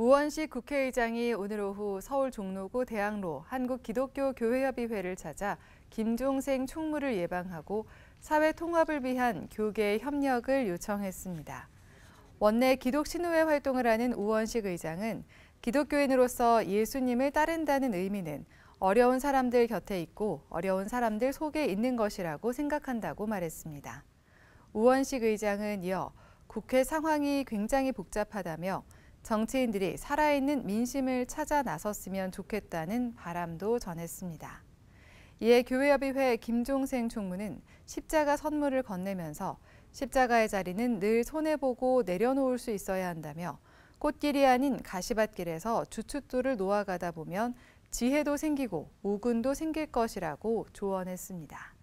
우원식 국회의장이 오늘 오후 서울 종로구 대학로 한국기독교교회협의회를 찾아 김종생 총무를 예방하고 사회 통합을 위한 교계 협력을 요청했습니다. 원내 기독신우회 활동을 하는 우원식 의장은 기독교인으로서 예수님을 따른다는 의미는 어려운 사람들 곁에 있고 어려운 사람들 속에 있는 것이라고 생각한다고 말했습니다. 우원식 의장은 이어 국회 상황이 굉장히 복잡하다며 정치인들이 살아있는 민심을 찾아 나섰으면 좋겠다는 바람도 전했습니다. 이에 교회협의회 김종생 총무는 십자가 선물을 건네면서 십자가의 자리는 늘 손해보고 내려놓을 수 있어야 한다며 꽃길이 아닌 가시밭길에서 주춧돌을 놓아가다 보면 지혜도 생기고 우군도 생길 것이라고 조언했습니다.